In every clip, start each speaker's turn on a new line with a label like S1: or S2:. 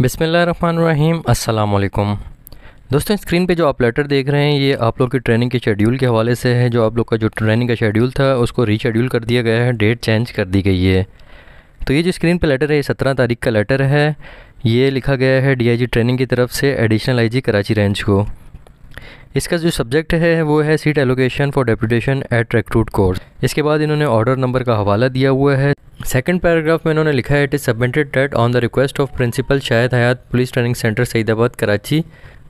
S1: बिसमीम अल्लाम दोस्तों स्क्रीन पे जो आप लेटर देख रहे हैं ये आप लोग की ट्रेनिंग के शेड्यूल के हवाले से है जो आप लोग का जो ट्रेनिंग का शेड्यूल था उसको रीशेड्यूल कर दिया गया है डेट चेंज कर दी गई है तो ये जो स्क्रीन पे लेटर है ये सत्रह तारीख का लेटर है ये लिखा गया है डी ट्रेनिंग की तरफ से एडिशनल आई कराची रेंज को इसका जो सब्जेक्ट है वो है seat allocation for deputation at recruit course इसके बाद इन्होंने ऑर्डर नंबर का हवाला दिया हुआ है सेकंड पैराग्राफ में इन्होंने लिखा है it is submitted that on the request of principal Shaheed Hayat police training centre Saeedabad Karachi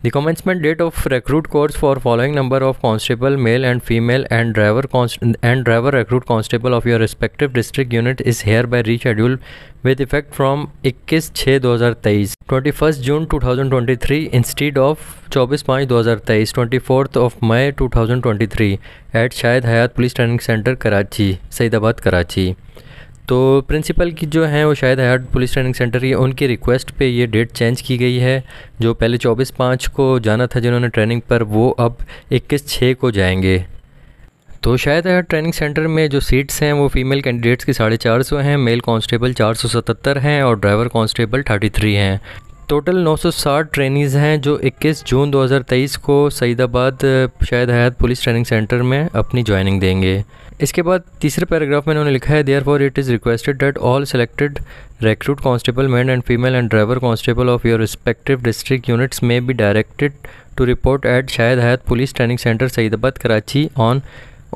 S1: the commencement date of recruit course for following number of constable male and female and driver and driver recruit constable of your respective district unit is hereby reschedule with effect from इक्कीस छः दो हज़ार तेईस twenty first June two thousand twenty three of चौबीस पाँच दो हज़ार तेईस twenty fourth of May two thousand twenty three at Shaheed Hayat police training centre Karachi Saeedabad Karachi तो प्रिंसिपल की जो हैं वो शायद हयात पुलिस ट्रेनिंग सेंटर की उनकी रिक्वेस्ट पे ये डेट चेंज की गई है जो पहले चौबीस पाँच को जाना था जिन्होंने ट्रेनिंग पर वो अब इक्कीस छः को जाएंगे तो शायद हयात ट्रेनिंग सेंटर में जो सीट्स हैं वो फ़ीमेल कैंडिडेट्स की साढ़े चार सौ हैं मेल कॉन्स्टेबल चार सौ सतहत्तर हैं और ड्राइवर कॉन्स्टेबल थर्टी थ्री हैं टोटल 960 ट्रेनिज़ हैं जो 21 जून 2023 को सईदाबाद शायद हयात पुलिस ट्रेनिंग सेंटर में अपनी ज्वाइनिंग देंगे इसके बाद तीसरे पैराग्राफ में उन्होंने लिखा है therefore it is requested that all selected recruit constable man and female and driver constable of your respective district units may be directed to report at Shaheed Hayat police training centre Saeedabad Karachi on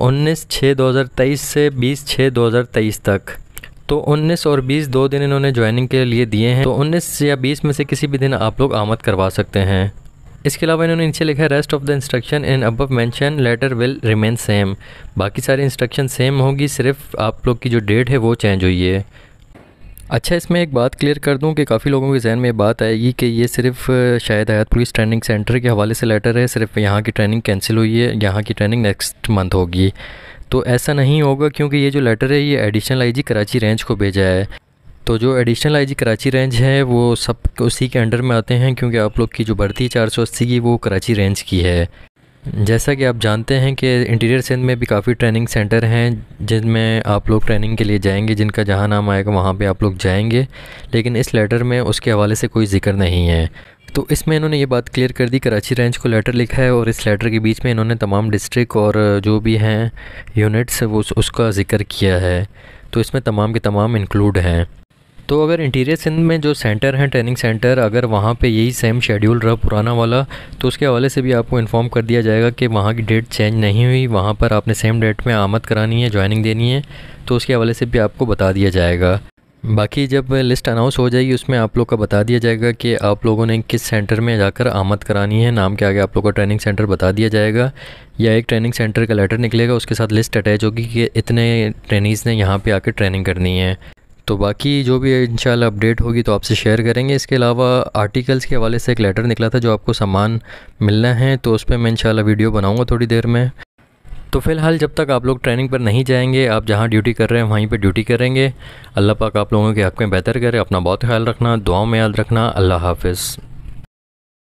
S1: उन्नीस छः दो से बीस छः दो तक तो 19 और 20 दो दिन इन्होंने ज्वाइनिंग के लिए दिए हैं तो 19 या 20 में से किसी भी दिन आप लोग आमद करवा सकते हैं इसके अलावा इन्होंने नीचे लिखा है rest of the instruction in above mention letter will remain same बाकी सारी इंस्ट्रक्शन सेम होगी सिर्फ आप लोग की जो डेट है वो चेंज हुई है अच्छा इसमें एक बात क्लियर कर दूं कि काफ़ी लोगों के जहन में बात आएगी कि ये सिर्फ शायद हयात पुलिस ट्रेनिंग सेंटर के हवाले से लेटर है सिर्फ यहाँ की ट्रेनिंग कैंसिल हुई है यहाँ की ट्रेनिंग नेक्स्ट मंथ होगी तो ऐसा नहीं होगा क्योंकि ये जो लेटर है ये एडिशनल आईजी कराची रेंज को भेजा है तो जो एडिशनल आईजी कराची रेंज है वो सब उसी के अंडर में आते हैं क्योंकि आप लोग की जो भर्ती चार सौ अस्सी की वो कराची रेंज की है जैसा कि आप जानते हैं कि इंटीरियर सिंध में भी काफ़ी ट्रेनिंग सेंटर हैं जिनमें आप लोग ट्रेनिंग के लिए जाएंगे जिनका जहाँ नाम आएगा वहाँ पे आप लोग जाएंगे लेकिन इस लेटर में उसके हवाले से कोई जिक्र नहीं है तो इसमें इन्होंने ये बात क्लियर कर दी कराची रेंज को लेटर लिखा है और इस लेटर के बीच में इन्होंने तमाम डिस्ट्रिक और जो भी हैं यूनिट्स उस उसका ज़िक्र किया है तो इसमें तमाम के तमाम इंक्लूड हैं तो अगर इंटीरियर सिंध में जो सेंटर हैं ट्रेनिंग सेंटर अगर वहाँ पे यही सेम शेड्यूल रहा पुराना वाला तो उसके हवाले से भी आपको इन्फॉर्म कर दिया जाएगा कि वहाँ की डेट चेंज नहीं हुई वहाँ पर आपने सेम डेट में आमद करानी है ज्वाइनिंग देनी है तो उसके हवाले से भी आपको बता दिया जाएगा बाकी जब लिस्ट अनाउंस हो जाएगी उसमें आप लोग का बता दिया जाएगा कि आप लोगों ने किस सेंटर में जाकर आमद करानी है नाम के आगे आप लोग का ट्रेनिंग सेंटर बता दिया जाएगा या एक ट्रेनिंग सेंटर का लेटर निकलेगा उसके साथ लिस्ट अटैच होगी कि इतने ट्रेनिज़ ने यहाँ पे आकर ट्रेनिंग करनी है तो बाकी जो भी इंशाल्लाह अपडेट होगी तो आपसे शेयर करेंगे इसके अलावा आर्टिकल्स के हवाले से एक लेटर निकला था जो आपको सामान मिलना है तो उस पर मैं इंशाल्लाह वीडियो बनाऊँगा थोड़ी देर में तो फ़िलहाल जब तक आप लोग ट्रेनिंग पर नहीं जाएंगे आप जहाँ ड्यूटी कर रहे हैं वहीं पर ड्यूटी करेंगे अल्लाह पाक आप लोगों के हक़ में बेहतर करे अपना बहुत ख्याल रखना दुआ में याद रखना अल्लाह हाफिज़